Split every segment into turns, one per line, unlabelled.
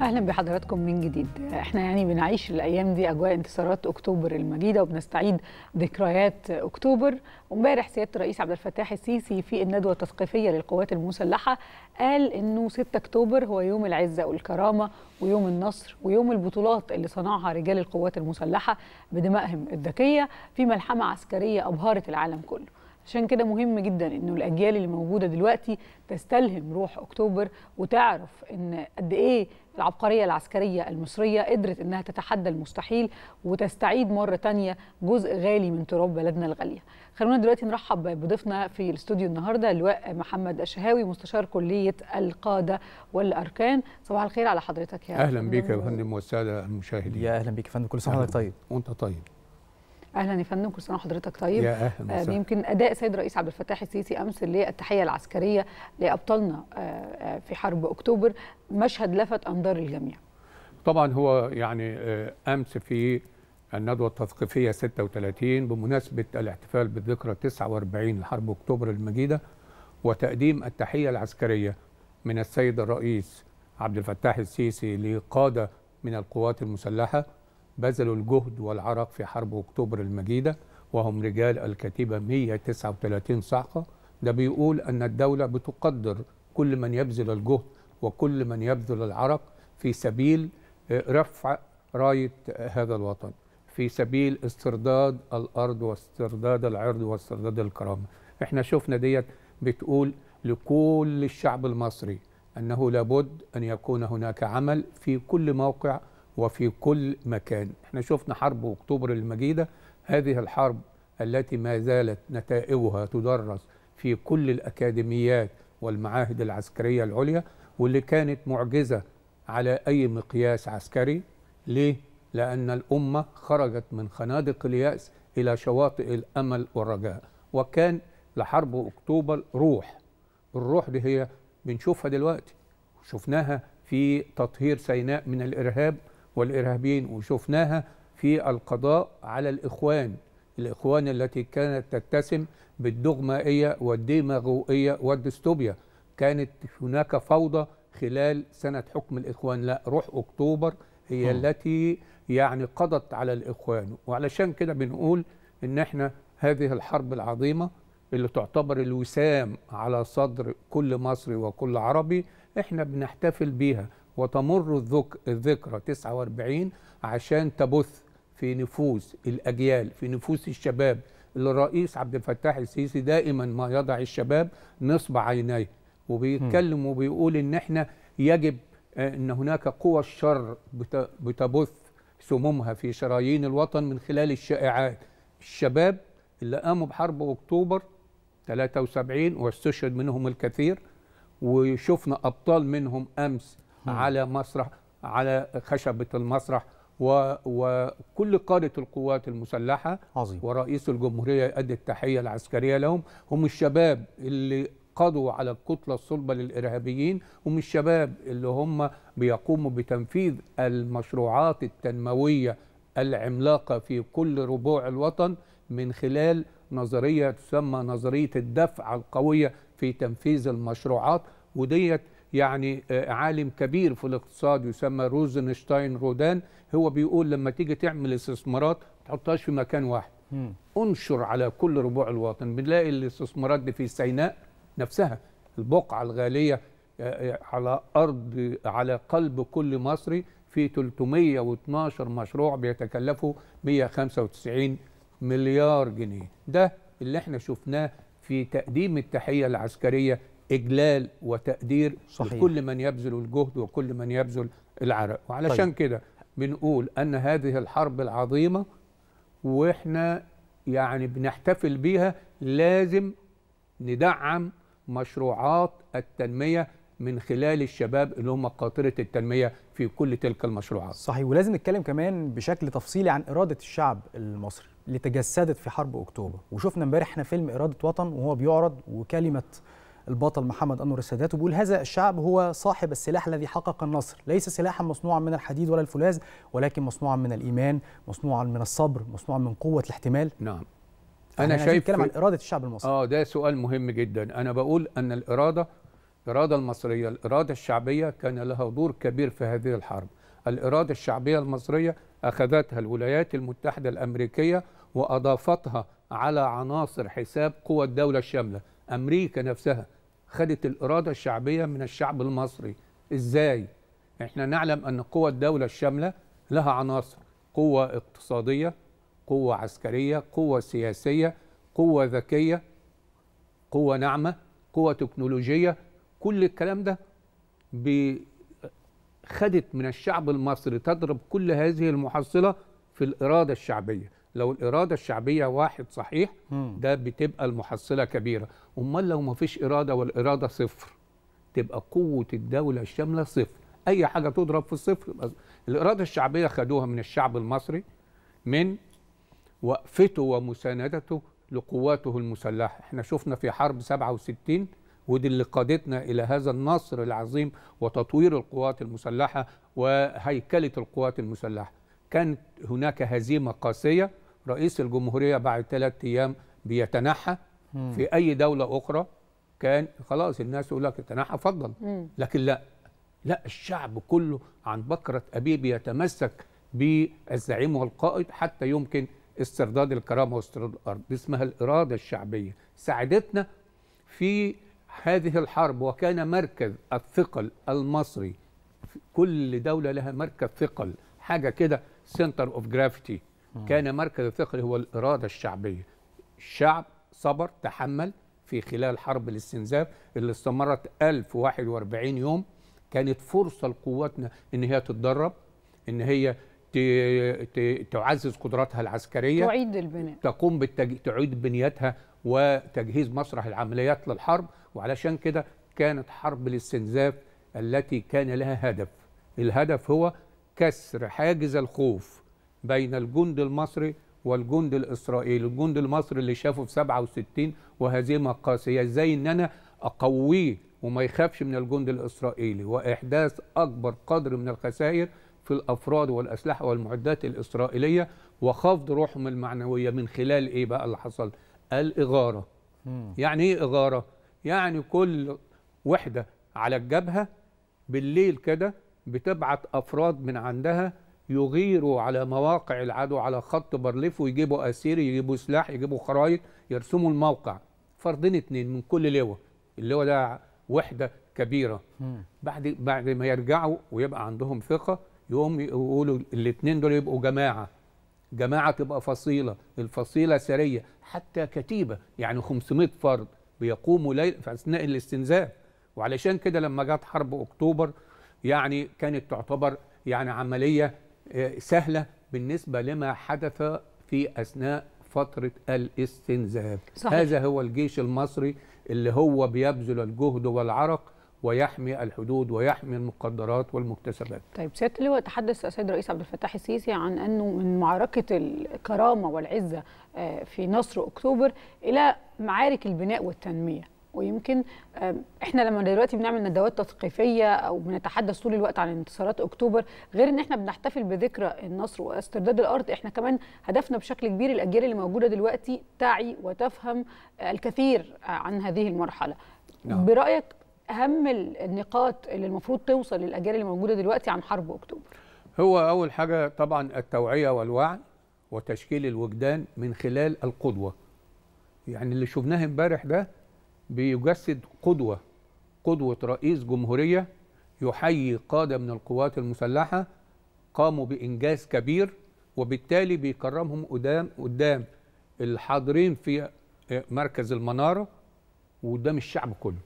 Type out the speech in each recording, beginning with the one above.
اهلا بحضراتكم من جديد احنا يعني بنعيش الايام دي اجواء انتصارات اكتوبر المجيده وبنستعيد ذكريات اكتوبر امبارح سياده الرئيس عبد الفتاح السيسي في الندوه التثقيفيه للقوات المسلحه قال انه 6 اكتوبر هو يوم العزه والكرامه ويوم النصر ويوم البطولات اللي صنعها رجال القوات المسلحه بدمائهم الذكيه في ملحمه عسكريه ابهرت العالم كله عشان كده مهم جدا انه الاجيال اللي موجوده دلوقتي تستلهم روح اكتوبر وتعرف ان قد ايه العبقريه العسكريه المصريه قدرت انها تتحدى المستحيل وتستعيد مره تانية جزء غالي من تراب بلدنا الغاليه. خلونا دلوقتي نرحب بضيفنا في الاستوديو النهارده اللواء محمد الشهاوي مستشار كليه القاده والاركان. صباح الخير على حضرتك يا اهلا بيك يا فندم
والساده المشاهدين. يا اهلا بيك يا فندم كل سنه وانت طيب. وانت طيب.
اهلا يا فندم كل سنه وحضرتك طيب يا أهلا آه، يمكن اداء السيد الرئيس عبد الفتاح السيسي امس للتحيه العسكريه لابطالنا آه، آه، في حرب اكتوبر مشهد لفت انظار الجميع
طبعا هو يعني امس في الندوه التثقيفيه 36 بمناسبه الاحتفال بالذكرى 49 لحرب اكتوبر المجيده وتقديم التحيه العسكريه من السيد الرئيس عبد الفتاح السيسي لقاده من القوات المسلحه بذلوا الجهد والعرق في حرب أكتوبر المجيدة وهم رجال الكتيبة 139 صعقة ده بيقول أن الدولة بتقدر كل من يبذل الجهد وكل من يبذل العرق في سبيل آه، رفع راية آه، هذا الوطن في سبيل استرداد الأرض واسترداد العرض واسترداد الكرامة احنا شفنا ديت بتقول لكل الشعب المصري أنه لابد أن يكون هناك عمل في كل موقع وفي كل مكان احنا شفنا حرب أكتوبر المجيدة هذه الحرب التي ما زالت نتائجها تدرس في كل الأكاديميات والمعاهد العسكرية العليا واللي كانت معجزة على أي مقياس عسكري ليه؟ لأن الأمة خرجت من خنادق اليأس إلى شواطئ الأمل والرجاء وكان لحرب أكتوبر روح الروح دي هي بنشوفها دلوقتي شفناها في تطهير سيناء من الإرهاب والإرهابيين وشفناها في القضاء على الإخوان الإخوان التي كانت تتسم بالدغمائية والديماغوئية والديستوبيا كانت هناك فوضى خلال سنة حكم الإخوان لا روح أكتوبر هي م. التي يعني قضت على الإخوان وعلشان كده بنقول إن إحنا هذه الحرب العظيمة اللي تعتبر الوسام على صدر كل مصري وكل عربي إحنا بنحتفل بيها وتمر الذكرى 49 عشان تبث في نفوس الأجيال في نفوس الشباب اللي الرئيس عبد الفتاح السيسي دائما ما يضع الشباب نصب عينيه وبيتكلم وبيقول ان احنا يجب آه، ان هناك قوى الشر بتبث سمومها في شرايين الوطن من خلال الشائعات الشباب اللي قاموا بحرب اكتوبر 73 واستشهد منهم الكثير وشفنا ابطال منهم امس على مسرح على خشبة المسرح و... وكل قادة القوات المسلحة عظيم. ورئيس الجمهورية يؤدي التحية العسكرية لهم هم الشباب اللي قضوا على الكتلة الصلبة للإرهابيين هم الشباب اللي هم بيقوموا بتنفيذ المشروعات التنموية العملاقة في كل ربوع الوطن من خلال نظرية تسمى نظرية الدفع القوية في تنفيذ المشروعات وديت يعني آه، عالم كبير في الاقتصاد يسمى روزنشتاين رودان هو بيقول لما تيجي تعمل استثمارات ما تحطهاش في مكان واحد م. انشر على كل ربوع الوطن بنلاقي الاستثمارات دي في سيناء نفسها البقعه الغاليه آه، آه، على ارض على قلب كل مصري في 312 مشروع بيتكلفوا 195 مليار جنيه ده اللي احنا شفناه في تقديم التحيه العسكريه إجلال وتقدير صحيح. لكل من يبذل الجهد وكل من يبذل العرق وعلشان طيب. كده بنقول أن هذه الحرب العظيمة وإحنا يعني بنحتفل بيها لازم ندعم مشروعات التنمية من خلال الشباب اللي هم قاطرة التنمية في كل تلك المشروعات صحيح ولازم نتكلم كمان بشكل تفصيلي عن إرادة الشعب المصري اللي تجسدت في حرب أكتوبر وشفنا امبارح احنا فيلم إرادة وطن وهو بيعرض وكلمة البطل محمد أنور السادات وبيقول هذا الشعب هو صاحب السلاح الذي حقق النصر ليس سلاحا مصنوعا من الحديد ولا الفولاذ ولكن مصنوعا من الإيمان مصنوعا من الصبر مصنوعا من قوة الاحتمال نعم أنا شايف كلام عن إرادة الشعب المصري آه ده سؤال مهم جدا أنا بقول أن الإرادة الإرادة المصرية الإرادة الشعبية كان لها دور كبير في هذه الحرب الإرادة الشعبية المصرية أخذتها الولايات المتحدة الأمريكية وأضافتها على عناصر حساب قوى الدولة الشاملة أمريكا نفسها خدت الإرادة الشعبية من الشعب المصري إزاي؟ إحنا نعلم أن قوة الدولة الشاملة لها عناصر قوة اقتصادية قوة عسكرية قوة سياسية قوة ذكية قوة ناعمة قوة تكنولوجية كل الكلام ده خدت من الشعب المصري تضرب كل هذه المحصلة في الإرادة الشعبية لو الاراده الشعبيه واحد صحيح ده بتبقى المحصله كبيره امال لو ما فيش اراده والاراده صفر تبقى قوه الدوله الشامله صفر اي حاجه تضرب في الصفر الاراده الشعبيه خدوها من الشعب المصري من وقفته ومساندته لقواته المسلحه احنا شفنا في حرب 67 ودي اللي قادتنا الى هذا النصر العظيم وتطوير القوات المسلحه وهيكله القوات المسلحه كانت هناك هزيمه قاسيه رئيس الجمهورية بعد ثلاث أيام بيتنحى في أي دولة أخرى كان خلاص الناس يقول لك تنحى اتفضل لكن لا لا الشعب كله عن بكرة أبيه بيتمسك بالزعيم والقائد حتى يمكن استرداد الكرامة واسترداد الأرض دي اسمها الإرادة الشعبية ساعدتنا في هذه الحرب وكان مركز الثقل المصري كل دولة لها مركز ثقل حاجة كده سنتر اوف جرافيتي كان مركز الثقل هو الإرادة الشعبية الشعب صبر تحمل في خلال حرب الاستنزاف اللي استمرت 1041 يوم كانت فرصة لقواتنا إن هي تتدرب إن هي تعزز قدراتها العسكرية تعيد البناء تقوم بالتج... تعيد بنيتها وتجهيز مسرح العمليات للحرب وعلشان كده كانت حرب الاستنزاف التي كان لها هدف الهدف هو كسر حاجز الخوف بين الجند المصري والجند الاسرائيلي الجند المصري اللي شافه في 67 وهزيمه قاسيه ازاي ان انا اقويه وما يخافش من الجند الاسرائيلي واحداث اكبر قدر من الخسائر في الافراد والاسلحه والمعدات الاسرائيليه وخفض روحهم المعنويه من خلال ايه بقى اللي حصل الاغاره مم. يعني ايه اغاره يعني كل وحده على الجبهه بالليل كده بتبعت افراد من عندها يغيروا على مواقع العدو على خط برليف ويجيبوا اسير يجيبوا سلاح يجيبوا خرايط يرسموا الموقع فردين اتنين من كل لواء اللواء ده وحده كبيره بعد بعد ما يرجعوا ويبقى عندهم ثقه يقوم يقولوا الاثنين دول يبقوا جماعه جماعه تبقى فصيله الفصيله سريه حتى كتيبه يعني 500 فرد بيقوموا ليل في اثناء الاستنزاف وعلشان كده لما جت حرب اكتوبر يعني كانت تعتبر يعني عمليه آه، سهلة بالنسبة لما حدث في أثناء فترة الاستنزاف صحيح. هذا هو الجيش المصري اللي هو بيبذل الجهد والعرق ويحمي الحدود ويحمي المقدرات والمكتسبات
طيب سيادة اللواء تحدث السيد الرئيس عبد الفتاح السيسي عن أنه من معركة الكرامة والعزة آه، في نصر أكتوبر إلى معارك البناء والتنمية ويمكن احنا لما دلوقتي بنعمل ندوات تثقيفيه او بنتحدث طول الوقت عن انتصارات اكتوبر غير ان احنا بنحتفل بذكرى النصر واسترداد الارض احنا كمان هدفنا بشكل كبير الاجيال اللي موجوده دلوقتي تعي وتفهم الكثير عن هذه المرحله نعم. برايك اهم النقاط اللي المفروض توصل للاجيال اللي موجوده دلوقتي عن حرب اكتوبر
هو اول حاجه طبعا التوعيه والوعي وتشكيل الوجدان من خلال القدوه يعني اللي شفناه امبارح ده بيجسد قدوة قدوة رئيس جمهورية يحيي قادة من القوات المسلحة قاموا بإنجاز كبير وبالتالي بيكرمهم قدام قدام الحاضرين في آه، مركز المنارة وقدام الشعب كله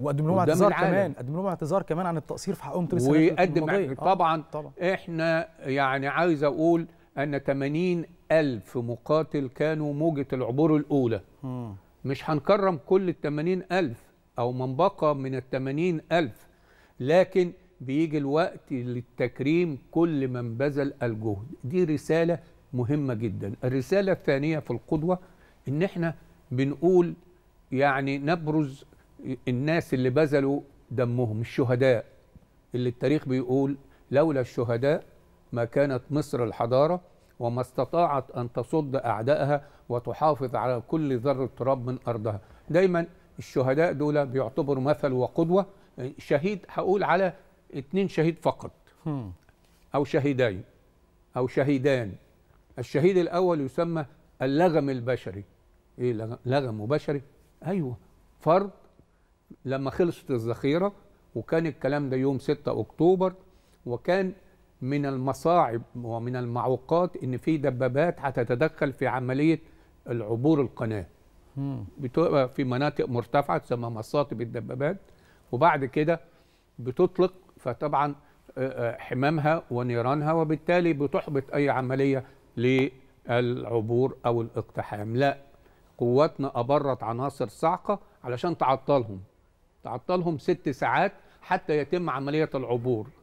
وقدم لهم اعتذار كمان قدم لهم اعتذار كمان عن التقصير في حقهم طول ويقدم آه، طبعا طبعا
احنا يعني عايز اقول ان 80 الف مقاتل كانوا موجة العبور الاولى مم. مش هنكرم كل التمانين ألف أو من بقى من التمانين ألف لكن بيجي الوقت للتكريم كل من بذل الجهد دي رسالة مهمة جدا الرسالة الثانية في القدوة إن إحنا بنقول يعني نبرز الناس اللي بذلوا دمهم الشهداء اللي التاريخ بيقول لولا الشهداء ما كانت مصر الحضارة وما استطاعت أن تصد أعدائها وتحافظ على كل ذرة تراب من أرضها دايما الشهداء دول بيعتبروا مثل وقدوة شهيد هقول على اتنين شهيد فقط أو شهيدين أو شهيدان الشهيد الأول يسمى اللغم البشري إيه لغم بشري أيوه فرد لما خلصت الذخيرة وكان الكلام ده يوم 6 أكتوبر وكان من المصاعب ومن المعوقات ان في دبابات هتتدخل في عمليه العبور القناه بتبقى في مناطق مرتفعه تسمى مصاطب الدبابات وبعد كده بتطلق فطبعا حمامها ونيرانها وبالتالي بتحبط اي عمليه للعبور او الاقتحام لا قواتنا ابرت عناصر صاعقه علشان تعطلهم تعطلهم ست ساعات حتى يتم عمليه العبور